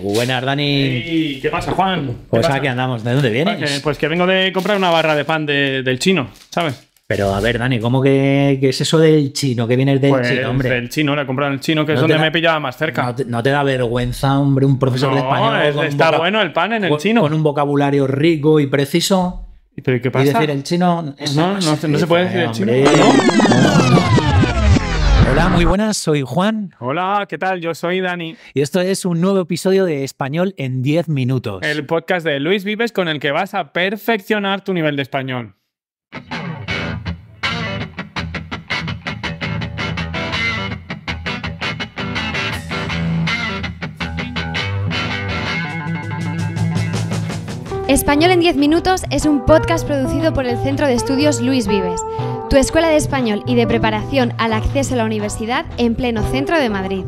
Buenas, Dani. ¿Qué pasa, Juan? pues aquí andamos. ¿De dónde vienes? Eh, pues que, vengo de comprar una barra de pan del chino, ¿sabes? Pero a ver, Dani, ¿cómo que, es eso del chino? Que vienes del pues chino, hombre? Del chino, la he comprado el chino, que es donde me me pillado más cerca. No te, da vergüenza, hombre, un profesor de español. está bueno el pan en el chino. Con un vocabulario rico y preciso. ¿Pero qué pasa? Y decir el chino. No, no, se, se puede decir el chino. Hola, muy buenas, soy Juan. Hola, ¿qué tal? Yo soy Dani. Y esto es un nuevo episodio de Español en 10 minutos. El podcast de Luis Vives con el que vas a perfeccionar tu nivel de español. Español en 10 minutos es un podcast producido por el Centro de Estudios Luis Vives tu escuela de español y de preparación al acceso a la universidad en pleno centro de Madrid.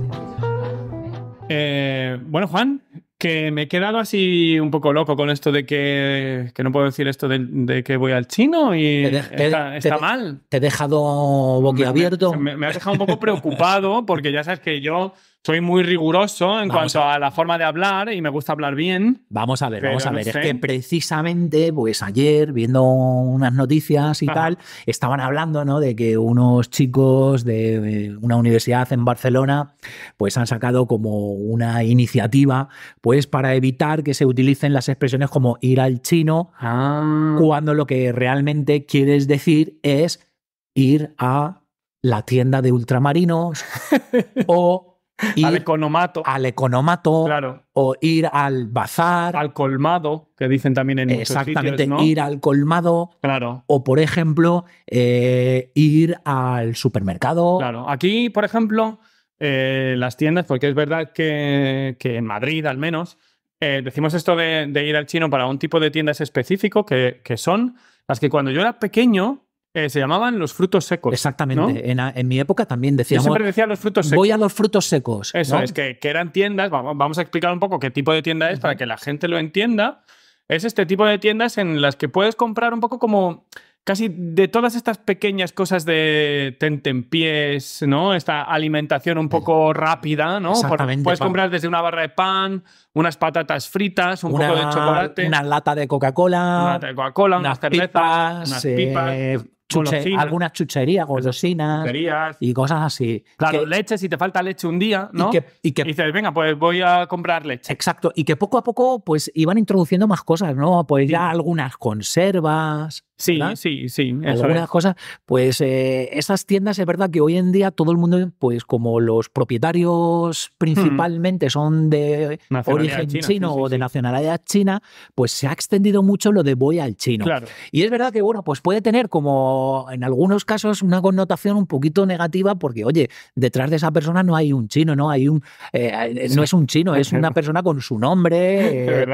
Eh, bueno, Juan, que me he quedado así un poco loco con esto de que, que no puedo decir esto de, que voy al chino y está, mal. Te he dejado boquiabierto. me, has dejado un poco preocupado porque ya sabes que yo soy muy riguroso en cuanto a, la forma de hablar y me gusta hablar bien. Vamos a ver, vamos a ver. es que precisamente, pues ayer, viendo unas noticias y tal, estaban hablando, ¿no? De que unos chicos de una universidad en Barcelona, pues han sacado como una iniciativa, pues para evitar que se utilicen las expresiones como ir al chino, ah. cuando lo que realmente quieres decir es ir a la tienda de ultramarinos o al economato. Al economato. Claro. O ir al bazar. Al colmado, que dicen también en Exactamente, sitios, ¿no? ir al colmado. Claro. O, por ejemplo, eh, ir al supermercado. Claro. Aquí, por ejemplo, eh, las tiendas, porque es verdad que, en Madrid, al menos, eh, decimos esto de, ir al chino para un tipo de tiendas específico que, que son las que cuando yo era pequeño eh, se llamaban los frutos secos. Exactamente. En, mi época también decíamos. Yo siempre decía los frutos secos. Voy a los frutos secos. Eso es, que, que, eran tiendas. Vamos a explicar un poco qué tipo de tienda es para que la gente lo entienda. Es este tipo de tiendas en las que puedes comprar un poco como casi de todas estas pequeñas cosas de tentempiés, ¿no? Esta alimentación un poco rápida, ¿no? Exactamente, Puedes comprar desde una barra de pan, unas patatas fritas, un poco de chocolate. Una lata de Coca-Cola. Una lata de Coca-Cola, unas, unas, cervezas, pipas, unas pipas. Eh, algunas chucherías, golosinas y cosas así. Claro, leche, si te falta leche un día, ¿no? Y, que, dices, venga, pues voy a comprar leche. Exacto, y que poco a poco pues iban introduciendo más cosas, ¿no? Pues ya algunas conservas. Sí, sí, sí. algunas cosas. Pues eh, esas tiendas, es verdad que hoy en día todo el mundo, pues como los propietarios principalmente mm. son de origen chino o de nacionalidad china, pues se ha extendido mucho lo de voy al chino. Y es verdad que, bueno, pues puede tener como en algunos casos una connotación un poquito negativa porque, oye, detrás de esa persona no hay un chino, no hay un, eh, eh, no es un chino, es una persona con su nombre. Eh,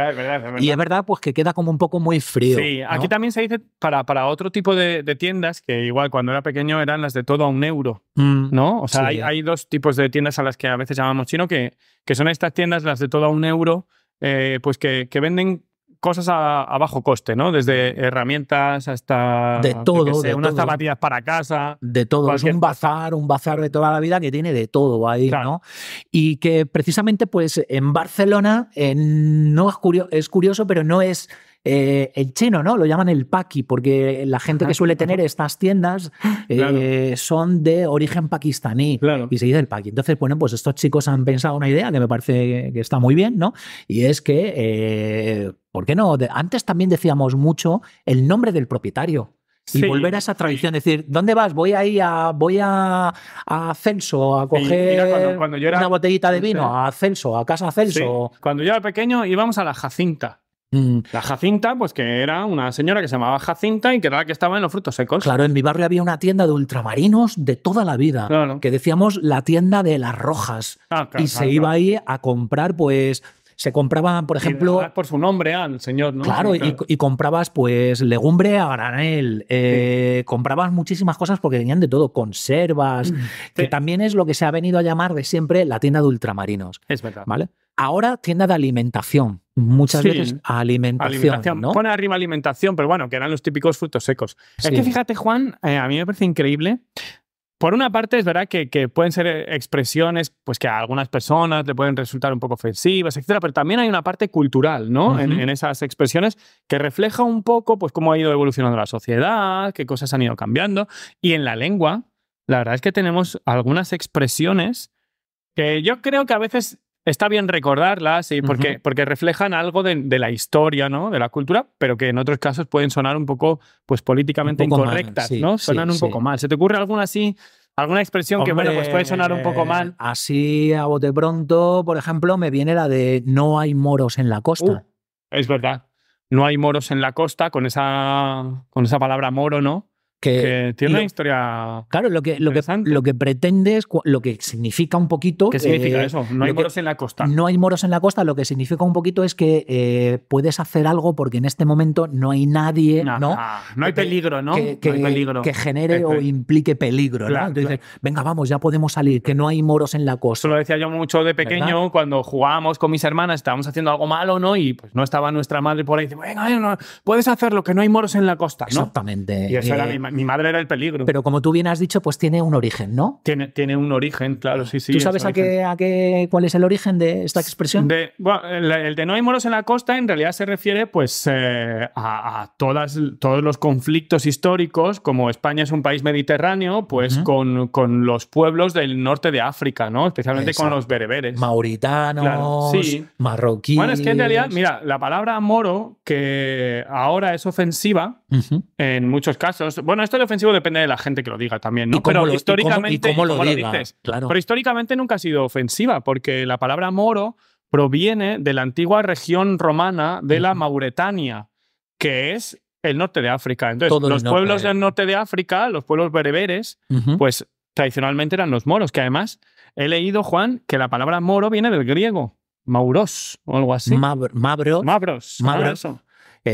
y es verdad, pues que queda como un poco muy frío. Sí, aquí también se dice para, para otro tipo de, tiendas que igual cuando era pequeño eran las de todo a un euro, mm, ¿no? O sea, hay, dos tipos de tiendas a las que a veces llamamos chino que, que son estas tiendas, las de todo a un euro, pues que, que venden cosas a, bajo coste, ¿no? Desde herramientas hasta. De todo. de unas zapatillas para casa. De todo. Es un bazar, un bazar de toda la vida que tiene de todo ahí, ¿no? Y que precisamente, pues en Barcelona, no es, es curioso, pero no es. Eh, el chino, ¿no? Lo llaman el paqui, porque la gente que ah. suele tener estas tiendas eh, son de origen pakistaní y se dice el paqui. Entonces, bueno, pues estos chicos han pensado una idea que me parece que está muy bien, ¿no? Y es que eh, ¿Por qué no? antes también decíamos mucho el nombre del propietario. Y volver a esa tradición, decir, ¿dónde vas? Voy ahí a, voy a, a Celso a coger cuando, yo era, una botellita de vino, a Celso, a casa Celso. Cuando yo era pequeño íbamos a la Jacinta. Mm. La Jacinta, pues que era una señora que se llamaba Jacinta y que era la que estaba en los frutos secos. Claro, en mi barrio había una tienda de ultramarinos de toda la vida, claro. que decíamos la tienda de las rojas. Ah, y se iba ahí a comprar, pues, se compraban, por ejemplo. por su nombre al ah, señor, Claro, Y, comprabas pues legumbre a granel, eh, comprabas muchísimas cosas porque venían de todo, conservas, mm, que también es lo que se ha venido a llamar de siempre la tienda de ultramarinos. Es verdad. ¿Vale? Ahora tienda de alimentación. Muchas veces alimentación. ¿no? Pone arriba alimentación, pero bueno, que eran los típicos frutos secos. Es que fíjate, Juan, eh, a mí me parece increíble por una parte es verdad que, pueden ser eh, expresiones pues que a algunas personas le pueden resultar un poco ofensivas, etcétera, pero también hay una parte cultural, ¿no? en, en, esas expresiones que refleja un poco pues cómo ha ido evolucionando la sociedad, qué cosas han ido cambiando y en la lengua, la verdad es que tenemos algunas expresiones que yo creo que a veces está bien recordarlas porque, porque reflejan algo de, la historia, ¿no? De la cultura, pero que en otros casos pueden sonar un poco, pues políticamente incorrectas, ¿no? Sonan un poco mal. ¿Se te ocurre alguna así? ¿Alguna expresión que, bueno, pues puede sonar un poco mal? Así, a bote pronto, por ejemplo, me viene la de no hay moros en la costa. Uh, es verdad. No hay moros en la costa, con esa, con esa palabra moro, ¿no? tiene una historia. Claro, lo que, lo, que, lo que pretende es lo que significa un poquito. ¿Qué significa eh, eso? No hay moros en la costa. No hay moros en la costa, lo que significa un poquito es que eh, puedes hacer algo porque en este momento no hay nadie. No, hay peligro, ¿no? Que, que genere o implique peligro. Entonces, venga, vamos, ya podemos salir, que no hay moros en la costa. Eso lo decía yo mucho de pequeño, cuando jugábamos con mis hermanas, estábamos haciendo algo malo, ¿no? Y pues no estaba nuestra madre por ahí, dice, venga, no, puedes hacerlo, que no hay moros en la costa. Exactamente. Y eso era eh, mi mi madre era el peligro. Pero como tú bien has dicho, pues tiene un origen, ¿no? Tiene, tiene un origen, claro, ah. sí, sí. ¿Tú sabes a qué, a qué, cuál es el origen de esta expresión? el, de no hay moros en la costa en realidad se refiere pues eh, a, todas, todos los conflictos históricos, como España es un país mediterráneo, pues con, los pueblos del norte de África, ¿no? Especialmente con los bereberes. Mauritanos, sí. marroquíes. Bueno, es que en realidad, mira, la palabra moro, que ahora es ofensiva en muchos casos, bueno, esto de ofensivo depende de la gente que lo diga también, ¿no? Pero históricamente. históricamente nunca ha sido ofensiva, porque la palabra moro proviene de la antigua región romana de la Mauretania, que es el norte de África. Entonces, los pueblos del norte de África, los pueblos bereberes, pues tradicionalmente eran los moros, que además he leído, Juan, que la palabra moro viene del griego, mauros o algo así. Ah,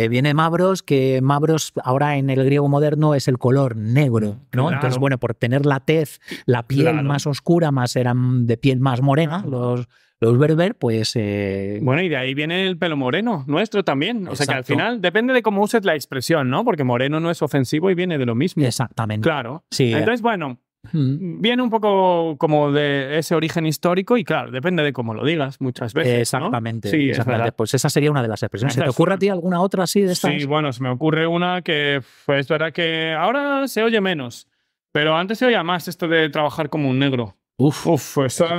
viene Mavros, que Mavros ahora en el griego moderno es el color negro, mm, ¿no? Entonces, bueno, por tener la tez, la piel más oscura, más eran de piel más morena, ah. los, los berber, pues... Eh, bueno, y de ahí viene el pelo moreno, nuestro también. O sea que al final depende de cómo uses la expresión, ¿no? Porque moreno no es ofensivo y viene de lo mismo. Exactamente. Claro. Sí. Entonces, bueno, Viene un poco como de ese origen histórico y claro, depende de cómo lo digas muchas veces. Exactamente. Sí, pues esa sería una de las expresiones. ¿Se te ocurre a ti alguna otra así de Sí, bueno, se me ocurre una que pues, es que ahora se oye menos, pero antes se oía más esto de trabajar como un negro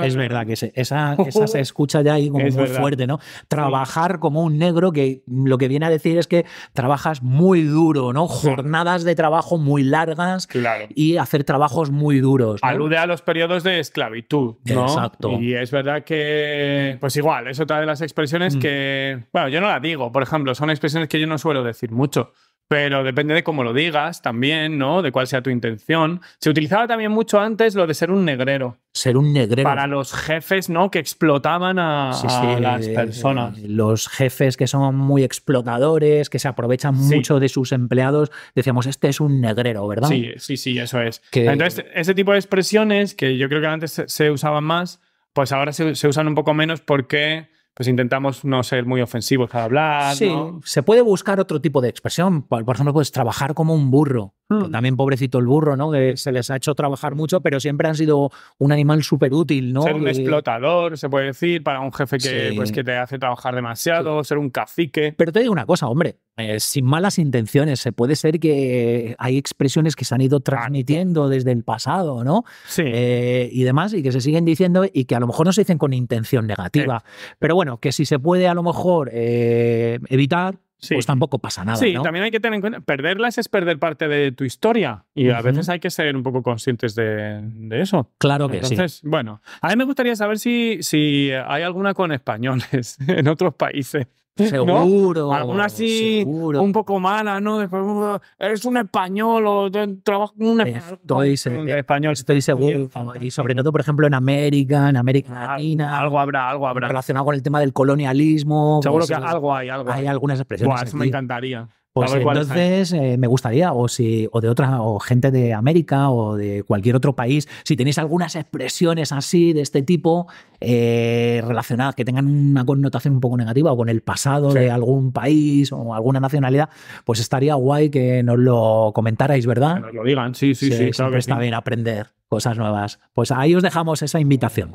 es verdad que esa, se escucha ya ahí como muy fuerte, ¿no? Trabajar como un negro que lo que viene a decir es que trabajas muy duro, ¿no? Jornadas de trabajo muy largas y hacer trabajos muy duros. Alude a los periodos de esclavitud, Exacto. Y es verdad que, pues igual, es otra de las expresiones mm. que, bueno, yo no la digo, por ejemplo, son expresiones que yo no suelo decir mucho pero depende de cómo lo digas también, ¿no? De cuál sea tu intención. Se utilizaba también mucho antes lo de ser un negrero. Ser un negrero. Para los jefes, ¿no? Que explotaban a, eh, las personas. Eh, los jefes que son muy explotadores, que se aprovechan mucho de sus empleados, decíamos, este es un negrero, ¿verdad? Sí, sí, sí, eso es. Entonces, ese tipo de expresiones que yo creo que antes se usaban más, pues ahora se usan un poco menos porque pues intentamos no ser muy ofensivos al hablar. Sí, se puede buscar otro tipo de expresión. Por, ejemplo, pues trabajar como un burro. Hmm. Pues también pobrecito el burro, ¿no? Que se les ha hecho trabajar mucho, pero siempre han sido un animal súper útil, ¿no? Ser un explotador, se puede decir, para un jefe que, pues, que te hace trabajar demasiado, ser un cacique. Pero te digo una cosa, hombre. Eh, sin malas intenciones. Se puede ser que hay expresiones que se han ido transmitiendo desde el pasado, ¿no? Sí. Eh, y demás, y que se siguen diciendo y que a lo mejor no se dicen con intención negativa. Pero bueno, que si se puede a lo mejor eh, evitar, pues tampoco pasa nada. Sí, también hay que tener en cuenta, perderlas es perder parte de tu historia y a veces hay que ser un poco conscientes de, eso. Claro que Entonces, Bueno, a mí me gustaría saber si, si hay alguna con españoles en otros países. Seguro. Alguna así, un poco mala, ¿no? Después, uh, eres un español o trabajo un español. Estoy, un eh, español. Estoy seguro. Y sobre todo, por ejemplo, en América, en América ah, Latina. Algo habrá, algo habrá. Relacionado con el tema del colonialismo. Seguro pues, que algo hay, algo hay. algunas expresiones. Buah, eso me encantaría. Pues entonces eh, me gustaría, o si, o de otra, o gente de América o de cualquier otro país, si tenéis algunas expresiones así de este tipo, eh, relacionadas, que tengan una connotación un poco negativa, o con el pasado de algún país o alguna nacionalidad, pues estaría guay que nos lo comentarais, ¿verdad? Que nos lo digan, sí, sí, sí. está bien aprender cosas nuevas. Pues ahí os dejamos esa invitación.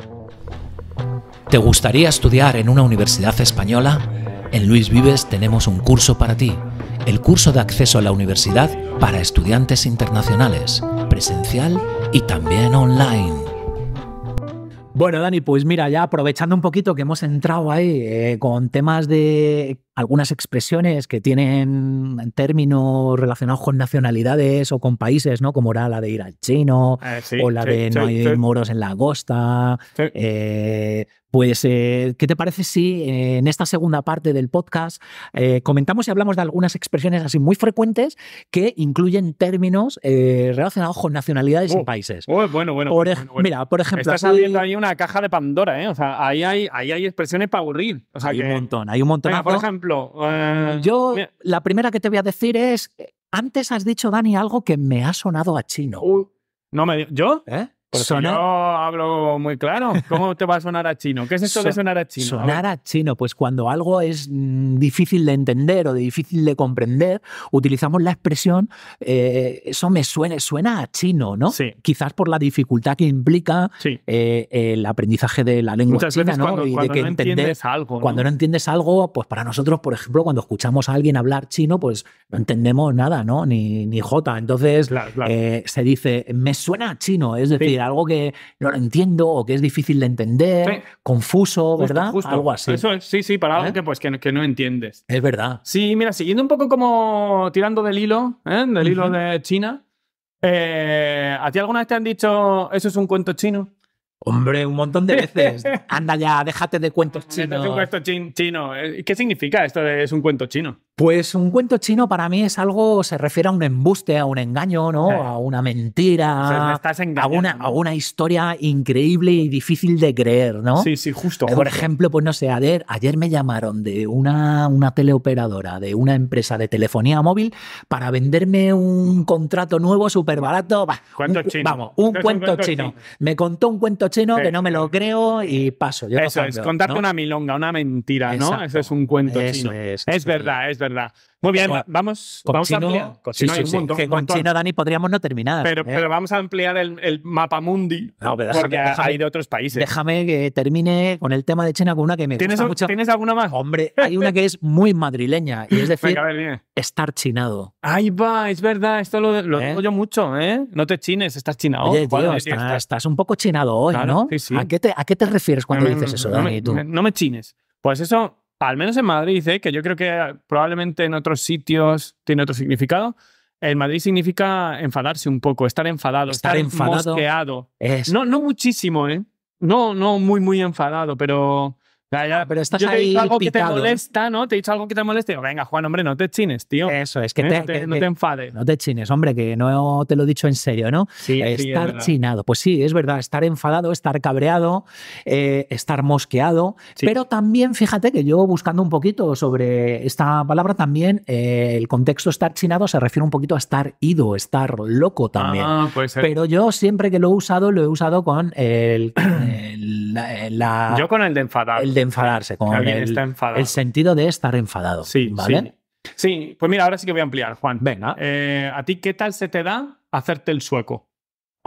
¿Te gustaría estudiar en una universidad española? En Luis Vives tenemos un curso para ti el curso de acceso a la universidad para estudiantes internacionales, presencial y también online. Bueno, Dani, pues mira, ya aprovechando un poquito que hemos entrado ahí eh, con temas de algunas expresiones que tienen términos relacionados con nacionalidades o con países, ¿no? Como era la de ir al chino, ah, o la de no hay moros en la costa. Eh, pues, eh, ¿qué te parece si en esta segunda parte del podcast eh, comentamos y hablamos de algunas expresiones así muy frecuentes que incluyen términos relacionados con nacionalidades y oh, países? Oh, bueno, bueno, Mira, por ejemplo. Estás abriendo ahí una caja de Pandora, ¿eh? O sea, ahí hay, ahí expresiones para aburrir. hay un montón, hay un montón. Ah, por oh. ejemplo, eh, Yo, la primera que te voy a decir es, eh, antes has dicho, Dani, algo que me ha sonado a chino. no me ¿Yo? ¿Eh? yo hablo muy claro. ¿Cómo te va a sonar a chino? ¿Qué es eso de sonar a chino? Sonar a, chino, pues cuando algo es mm, difícil de entender o difícil de comprender, utilizamos la expresión eh, eso me suena, suena a chino, ¿no? Sí. Quizás por la dificultad que implica eh, el aprendizaje de la lengua china, ¿no? y de que no entender, entiendes algo. Cuando no entiendes algo, pues para nosotros, por ejemplo, cuando escuchamos a alguien hablar chino, pues no entendemos nada, ¿no? Ni, ni jota. Entonces eh, se dice, me suena a chino, es decir, algo que no lo entiendo o que es difícil de entender, confuso, ¿verdad? Algo así. Eso sí, sí, para algo ¿Eh? que, pues, que, no entiendes. Es verdad. Sí, mira, siguiendo un poco como tirando del hilo, ¿eh? del hilo de China, eh, ¿a ti alguna vez te han dicho, eso es un cuento chino? Hombre, un montón de veces. Anda ya, déjate de cuentos chinos. un cuento chino. ¿Qué significa esto de es un cuento chino? Pues un cuento chino para mí es algo, se refiere a un embuste, a un engaño, ¿no? A una mentira. estás a, una, historia increíble y difícil de creer, ¿no? Sí, sí, justo. Por ejemplo, pues no sé, ayer, ayer me llamaron de una, una teleoperadora, de una empresa de telefonía móvil, para venderme un contrato nuevo súper barato. Cuento chino. Vamos, un cuento, chino. Me contó un cuento chino que no me lo creo y paso. Eso es, contarte una milonga, una mentira, ¿no? Eso es un cuento chino. es verdad, es verdad muy bien, vamos, vamos a ampliar. con China, Dani, podríamos no terminar. Pero, ¿eh? vamos a ampliar el, mapa mundi porque hay de otros países. Déjame que termine con el tema de China con una que me ¿Tienes gusta mucho. ¿Tienes alguna más? Hombre, hay una que es muy madrileña y es decir, estar chinado. Ahí va, es verdad, esto lo, lo yo ¿Eh? mucho, ¿eh? No te chines, estás chinado. Oye, estás un poco chinado hoy, ¿no? ¿A qué, te, ¿A qué te refieres cuando mm, dices eso, Dani? tú? no me chines. Pues eso al menos en Madrid, ¿eh? que yo creo que eh, probablemente en otros sitios tiene otro significado. En Madrid significa enfadarse un poco, estar enfadado, estar, enfadado No, no muchísimo, ¿eh? No, no muy, muy enfadado, pero pero estás te he dicho algo que te molesta, ¿no? Te he dicho algo que te moleste. venga, Juan, hombre, no te chines, tío. Eso, es que, ¿eh? te, no te enfades. No te chines, hombre, que no te lo he dicho en serio, ¿no? Sí, estar sí, chinado. Pues sí, es verdad, estar enfadado, estar cabreado, eh, estar mosqueado. Pero también, fíjate que yo buscando un poquito sobre esta palabra, también eh, el contexto estar chinado se refiere un poquito a estar ido, estar loco también. Ah, Pero yo siempre que lo he usado, lo he usado con el, Eh, la, Yo con el de enfadar. El de enfadarse, con el, el, sentido de estar enfadado. Sí, ¿vale? Sí. sí. pues mira, ahora sí que voy a ampliar, Juan. Venga. Eh, ¿A ti qué tal se te da hacerte el sueco?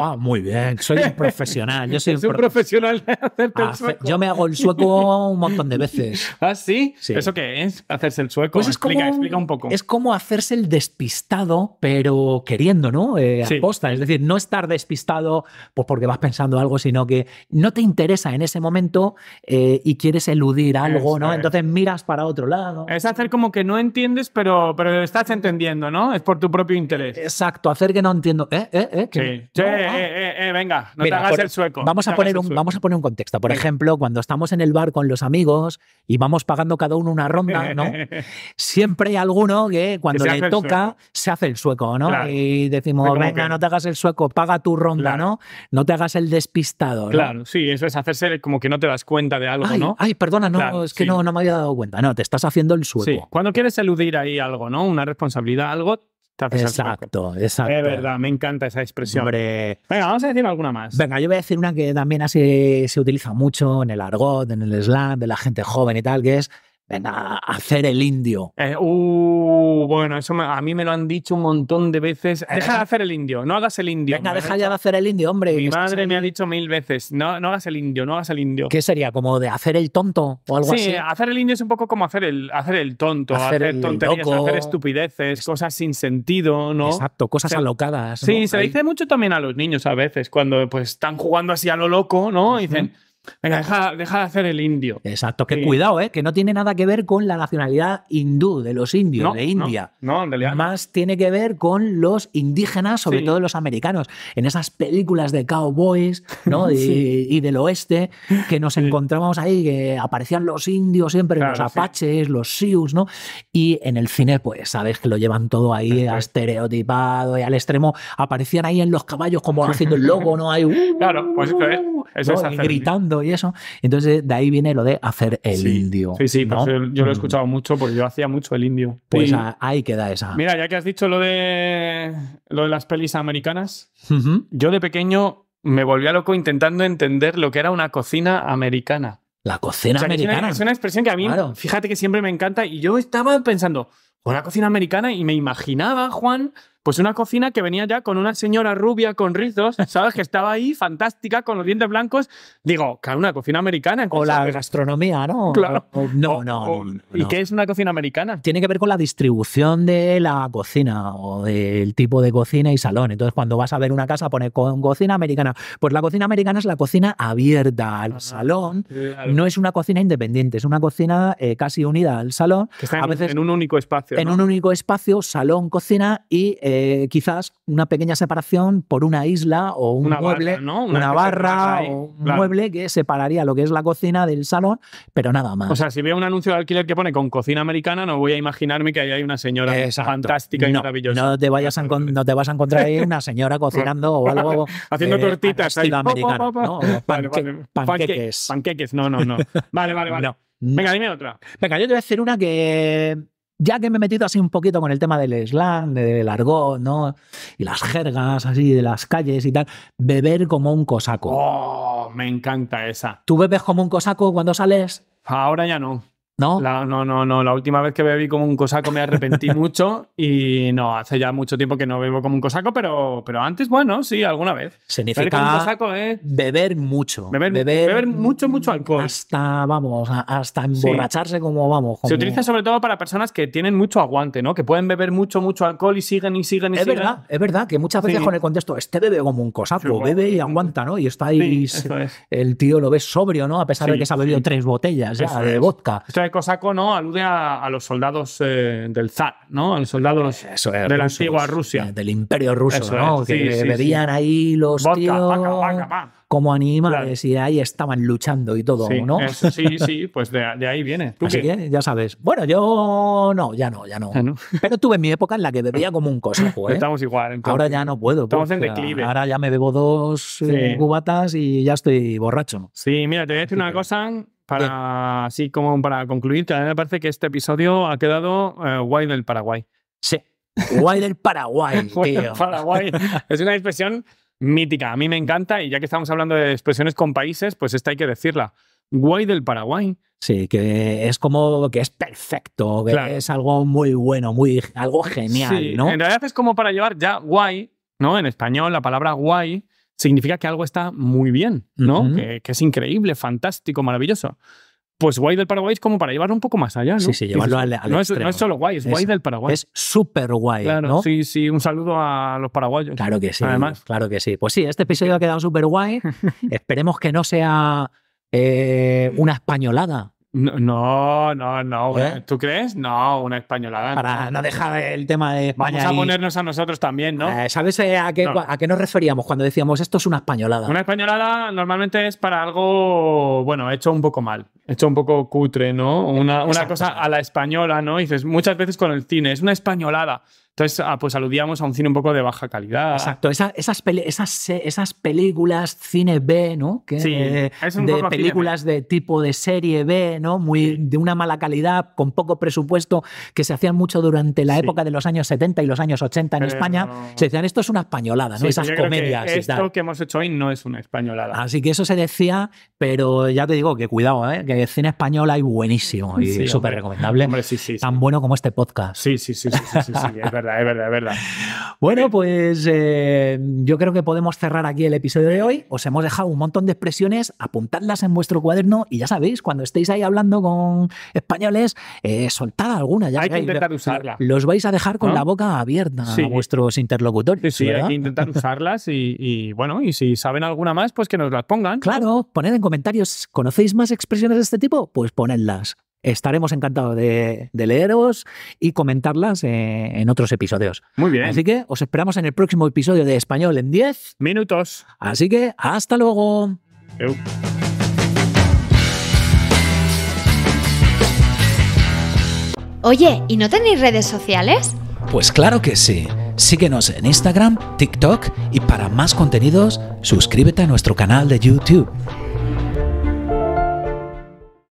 Ah, muy bien, soy un profesional. Yo soy un, profesional de hacerte el sueco. Yo me hago el sueco un montón de veces. ¿Ah, sí? ¿Eso qué es? Hacerse el sueco. Pues explica, explica un poco. Es como hacerse el despistado, pero queriendo, ¿no? Eh, a Es decir, no estar despistado pues porque vas pensando algo, sino que no te interesa en ese momento eh, y quieres eludir algo, ¿no? Entonces miras para otro lado. Es hacer como que no entiendes, pero, pero estás entendiendo, ¿no? Es por tu propio interés. Exacto, hacer que no entiendo. ¿Eh? ¿Eh? ¿Eh? Sí. Eh, eh, eh, venga, no te hagas el sueco. Vamos a, poner un, vamos a poner un contexto. Por ejemplo, cuando estamos en el bar con los amigos y vamos pagando cada uno una ronda, ¿no? Siempre hay alguno que cuando le toca se hace el sueco, ¿no? Y decimos, venga, no te hagas el sueco, paga tu ronda, ¿no? No te hagas el despistado. Claro, sí, eso es hacerse como que no te das cuenta de algo, ¿no? Ay, perdona, no, es que no, me había dado cuenta. No, te estás haciendo el sueco. Sí. Cuando quieres eludir ahí algo, ¿no? Una responsabilidad, algo, Exacto, exacto. Es verdad, me encanta esa expresión. Venga, vamos a decir alguna más. Venga, yo voy a decir una que también así se utiliza mucho en el argot, en el slam de la gente joven y tal, que es Venga, hacer el indio. Eh, uh, bueno, eso a mí me lo han dicho un montón de veces. Eh, deja de hacer el indio, no hagas el indio. Venga, deja ya de hacer el indio, hombre. Mi madre me ha dicho mil veces, no, no hagas el indio, no hagas el indio. ¿Qué sería? ¿Como de hacer el tonto o algo así? Sí, hacer el indio es un poco como hacer el, hacer el tonto, hacer, tonterías, hacer estupideces, cosas sin sentido, ¿no? Exacto, cosas alocadas. Sí, se dice mucho también a los niños a veces, cuando pues están jugando así a lo loco, ¿no? Y dicen... Venga, deja, de hacer el indio. Exacto, que cuidado, ¿eh? que no tiene nada que ver con la nacionalidad hindú de los indios, de India. No, no en realidad. Más tiene que ver con los indígenas, sobre todo los americanos, en esas películas de cowboys ¿no? y, del oeste que nos encontramos ahí, que aparecían los indios siempre, los apaches, los sius. ¿no? Y en el cine, pues sabes que lo llevan todo ahí estereotipado y al extremo. Aparecían ahí en los caballos como haciendo el logo, ¿no? claro, pues esto eso gritando y eso. Entonces de ahí viene lo de hacer el indio. Sí, sí, pues yo lo he mm. escuchado mucho porque yo hacía mucho el indio. Pues ahí queda esa. Mira, ya que has dicho lo de, lo de las pelis americanas, yo de pequeño me volvía loco intentando entender lo que era una cocina americana. La cocina americana. Es una, expresión que a mí, fíjate que siempre me encanta y yo estaba pensando, una cocina americana y me imaginaba, Juan, pues una cocina que venía ya con una señora rubia con rizos, ¿sabes? que estaba ahí fantástica con los dientes blancos. Digo, claro, una cocina americana. O la gastronomía, ¿no? Claro. no, no, ¿Y qué es una cocina americana? Tiene que ver con la distribución de la cocina o del tipo de cocina y salón. Entonces, cuando vas a ver una casa, pone con cocina americana. Pues la cocina americana es la cocina abierta al ah, salón. No es una cocina independiente, es una cocina eh, casi unida al salón. Que está a en, veces, en un único espacio. En un único espacio, salón, cocina y. Eh, quizás una pequeña separación por una isla o un mueble, una, barra o un mueble que separaría lo que es la cocina del salón, pero nada más. O sea, si veo un anuncio de alquiler que pone con cocina americana, no voy a imaginarme que ahí hay una señora fantástica y maravillosa. No te, vayas a no te vas a encontrar ahí una señora cocinando o algo. Haciendo tortitas Panqueques. Panqueques, no, no, no. Vale, vale, vale. Venga, dime otra. Venga, yo te voy a hacer una que ya que me he metido así un poquito con el tema del slang, del argot, ¿no? Y las jergas así de las calles y tal, beber como un cosaco. ¡Oh! Me encanta esa. ¿Tú bebes como un cosaco cuando sales? Ahora ya no. ¿No? no, no, no. La última vez que bebí como un cosaco me arrepentí mucho y no, hace ya mucho tiempo que no bebo como un cosaco, pero, pero antes, bueno, sí, alguna vez. Significa cosaco, eh, beber mucho. Beber, mucho, mucho alcohol. Hasta, vamos, hasta emborracharse como vamos. Se utiliza sobre todo para personas que tienen mucho aguante, ¿no? Que pueden beber mucho, mucho alcohol y siguen y siguen y es siguen. Es verdad, es verdad, que muchas veces con el contexto, este bebe como un cosaco, bebe y aguanta, ¿no? Y está ahí, el tío lo ves sobrio, ¿no? A pesar de que se ha bebido tres botellas de vodka cosaco no alude a, los soldados eh, del zar, ¿no? A los soldados de la antigua eh, Rusia. Del imperio ruso, ¿no? que bebían ahí los tíos como animales y ahí estaban luchando y todo, ¿no? sí, sí, pues de, ahí viene. Así ya sabes. Bueno, yo no, ya no, ya no. Pero tuve mi época en la que bebía como un cosaco, ¿eh? Estamos igual. Ahora ya no puedo. Estamos pues, en declive. Ahora ya me bebo dos cubatas y ya estoy borracho. Sí, mira, te voy a decir una cosa para, así como para concluir, que me parece que este episodio ha quedado eh, guay del Paraguay. Sí. Guay del Paraguay, tío. Paraguay. Es una expresión mítica. A mí me encanta y ya que estamos hablando de expresiones con países, pues esta hay que decirla. Guay del Paraguay. Sí, que es como que es perfecto, que es algo muy bueno, muy, algo genial, En realidad es como para llevar ya guay, ¿no? En español la palabra guay significa que algo está muy bien, ¿no? que, es increíble, fantástico, maravilloso. Pues guay del Paraguay es como para llevarlo un poco más allá, ¿no? Sí, sí, llevarlo al, no, es, solo guay, es, guay del Paraguay. Es súper guay, claro, Sí, sí, un saludo a los paraguayos. Claro que sí, además. claro que sí. Pues sí, este episodio ha quedado súper guay. Esperemos que no sea eh, una españolada, no, no, no. ¿Eh? ¿Tú crees? No, una españolada. Para no dejar el tema de Vamos a ponernos a nosotros también, ¿no? Eh, ¿Sabes eh, a qué, nos referíamos cuando decíamos esto es una españolada? Una españolada normalmente es para algo, bueno, hecho un poco mal, hecho un poco cutre, ¿no? Una, cosa a la española, ¿no? dices, muchas veces con el cine, es una españolada. Entonces, ah, pues aludíamos a un cine un poco de baja calidad. Exacto, esas, esas, esas, películas cine B, ¿no? Que, sí, eh, es un de películas de tipo de serie B, ¿no? Muy, de una mala calidad, con poco presupuesto, que se hacían mucho durante la época de los años 70 y los años 80 en España. Se decían, esto es una españolada, ¿no? esas comedias. esto que hemos hecho hoy no es una españolada. Así que eso se decía, pero ya te digo que cuidado, ¿eh? que el cine español hay buenísimo y súper recomendable. Hombre, sí, sí, Tan bueno como este podcast. Sí, sí, sí, sí, sí, es verdad es verdad, es verdad. Bueno, pues eh, yo creo que podemos cerrar aquí el episodio de hoy. Os hemos dejado un montón de expresiones, apuntadlas en vuestro cuaderno y ya sabéis, cuando estéis ahí hablando con españoles, eh, soltad alguna. Ya hay que intentar usarla. Los vais a dejar con la boca abierta a vuestros interlocutores. Sí, hay que intentar usarlas y, y, bueno, y si saben alguna más, pues que nos las pongan. Claro, poned en comentarios, ¿conocéis más expresiones de este tipo? Pues ponedlas estaremos encantados de, leeros y comentarlas eh, en otros episodios. Muy bien. Así que os esperamos en el próximo episodio de Español en 10 minutos. Así que hasta luego. Oye, ¿y no tenéis redes sociales? Pues claro que sí. Síguenos en Instagram, TikTok y para más contenidos, suscríbete a nuestro canal de YouTube.